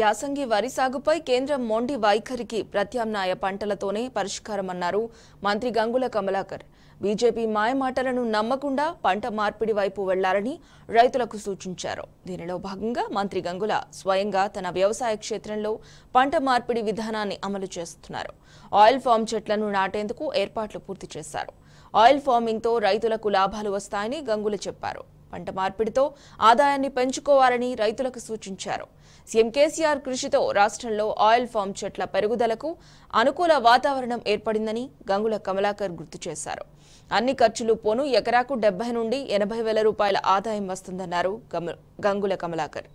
యాసంగి వరి సాగుపై కేంద్రం మొండి వైఖరికి ప్రత్యామ్నాయ పంటలతోనే పరిష్కారమన్నారు మంత్రి గంగుల కమలాకర్ బీజేపీ మాయమాటలను నమ్మకుండా పంట మార్పిడి వైపు వెళ్లాలని రైతులకు సూచించారు దీనిలో భాగంగా మంత్రి గంగుల స్వయంగా తన వ్యవసాయ క్షేత్రంలో పంట మార్పిడి విధానాన్ని అమలు చేస్తున్నారు ఆయిల్ ఫామ్ చెట్లను నాటేందుకు ఏర్పాట్లు పూర్తి చేశారు ఆయిల్ ఫార్మింగ్తో రైతులకు లాభాలు వస్తాయని గంగుల చెప్పారు పంట మార్పిడితో ఆదాయాన్ని పెంచుకోవాలని రైతులకు సూచించారు సీఎం కేసీఆర్ కృషితో రాష్ట్రంలో ఆయిల్ ఫామ్ చెట్ల పెరుగుదలకు అనుకూల వాతావరణం ఏర్పడిందని గంగుల కమలాకర్ గుర్తు చేశారు అన్ని ఖర్చులు పోను ఎకరాకు డెబ్బై నుండి ఎనభై వేల రూపాయల ఆదాయం వస్తుందన్నారు గంగుల కమలాకర్